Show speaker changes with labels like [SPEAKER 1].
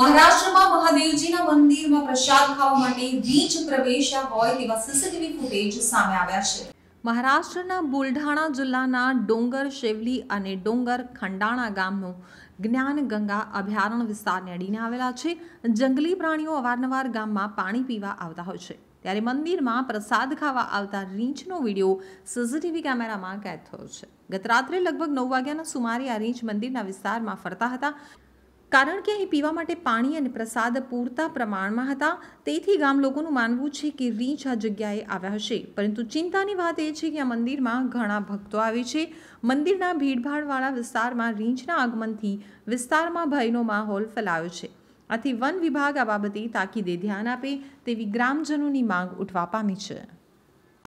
[SPEAKER 1] મહારાષ્ટ્રમાં મહાદેવજીના મંદિરમાં પ્રસાદ ખાવા માટે વીજ પ્રવેશ્યા હોય તેવા સીસીટીવી ફૂટેજ સામે આવ્યા છે
[SPEAKER 2] મહારાષ્ટ્રના બુલઢાણા જિલ્લાના ડોંગર શેવલી અને ડોંગર ખંડાણા ગામનું જ્ઞાન ગંગા અભયારણ્ય વિસ્તારને અડીને આવેલા છે જંગલી પ્રાણીઓ અવારનવાર ગામમાં પાણી પીવા આવતા હોય છે ત્યારે મંદિરમાં પ્રસાદ ખાવા આવતા રીંછનો વિડીયો સીસીટીવી કેમેરામાં કેદ થયો છે ગત રાત્રે લગભગ નવ વાગ્યાના સુમારે આ રીંછ મંદિરના વિસ્તારમાં ફરતા હતા કારણ કે અહીં પીવા માટે પાણી અને પ્રસાદ પૂરતા પ્રમાણમાં હતા તેથી ગામ લોકોનું માનવું છે કે રીંછ આ જગ્યાએ આવ્યા હશે પરંતુ ચિંતાની વાત એ છે કે આ મંદિરમાં ઘણા ભક્તો આવે છે મંદિરના ભીડભાડવાળા વિસ્તારમાં રીંછના આગમનથી વિસ્તારમાં ભયનો માહોલ ફેલાયો છે આથી વન વિભાગ આ બાબતે તાકીદે ધ્યાન આપે તેવી ગ્રામજનોની માંગ ઉઠવા પામી છે